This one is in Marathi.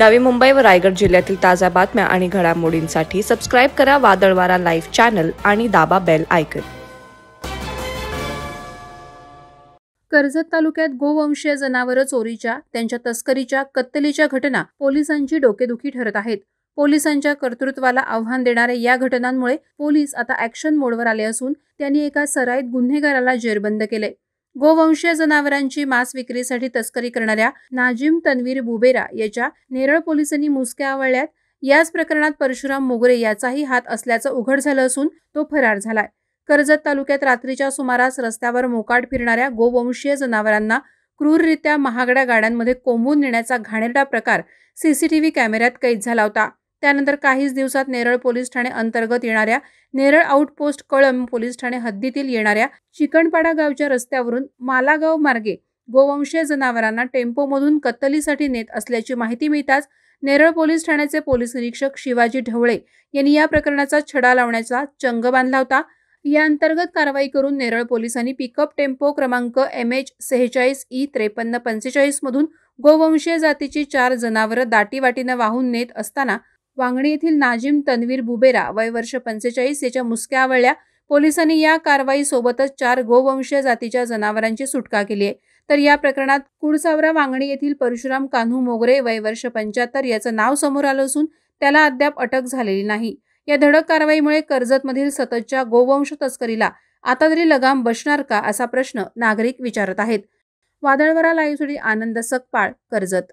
नवी मुंबई व रायगड जिल्ह्यातील ताज्या बातम्या आणि घडामोडींसाठी सबस्क्राईब करा वादळवारा लाईव्ह चॅनल आणि दाबा बेल ऐकत कर्जत तालुक्यात गोवंशीय जनावरं चोरीच्या त्यांच्या तस्करीच्या कत्तलीच्या घटना पोलिसांची डोकेदुखी ठरत आहेत पोलिसांच्या कर्तृत्वाला आव्हान देणाऱ्या या घटनांमुळे पोलीस आता ॲक्शन मोडवर आले असून त्यांनी एका सराईत गुन्हेगाराला जेरबंद केले गोवंशीय जनावरांची मांस विक्रीसाठी तस्करी करणाऱ्या नाजिम तन्वीर बुबेरा याच्या नेरळ पोलिसांनी मुसक्या आवळल्यात याच प्रकरणात परशुराम मोगरे याचाही हात असल्याचं उघड झालं असून तो फरार झालाय कर्जत तालुक्यात रात्रीच्या सुमारास रस्त्यावर मोकाट फिरणाऱ्या गोवंशीय जनावरांना क्रूररित्या महागड्या गाड्यांमध्ये कोंबून नेण्याचा घाणेरडा प्रकार सीसीटीव्ही कॅमेऱ्यात कैद झाला होता त्यानंतर काहीच दिवसात नेरळ पोलीस ठाणे अंतर्गत येणाऱ्या नेरळ आउटपोस्ट कळम पोलीस ठाणे हद्दीतील येणाऱ्या चिकणपाडा गावच्या रस्त्यावरून मालागाव मार्गे गोवंशीय जनावरांना टेम्पोमधून कत्तलीसाठी नेत असल्याची माहिती मिळताच नेरळ पोलीस ठाण्याचे पोलीस निरीक्षक शिवाजी ढवळे यांनी या प्रकरणाचा छडा लावण्याचा चंग बांधला होता या अंतर्गत कारवाई करून नेरळ पोलिसांनी पिकअप टेम्पो क्रमांक एम एच सेहेचाळीस ई त्रेपन्न पंचेचाळीसमधून गोवंशीय जातीची चार जनावरं दाटीवाटीनं वाहून नेत असताना वांगणी येथील नाजिम तन्वीर बुबेरा वय वर्ष पंचेचाळीस याच्या मुसक्या आवळल्या पोलिसांनी या कारवाईसोबतच चार गोवंशीय जातीच्या जनावरांची सुटका केली आहे तर या प्रकरणात कुडसावरा वांगणी येथील परशुराम कान्हू मोगरे वय वर्ष पंच्याहत्तर याचं नाव समोर आलं असून त्याला अद्याप अटक झालेली नाही या धडक कारवाईमुळे कर्जतमधील सततच्या गोवंश तस्करीला आता तरी लगाम बसणार का असा प्रश्न नागरिक विचारत आहेत वादळवरा लाईव्हसाठी आनंद सकपाळ कर्जत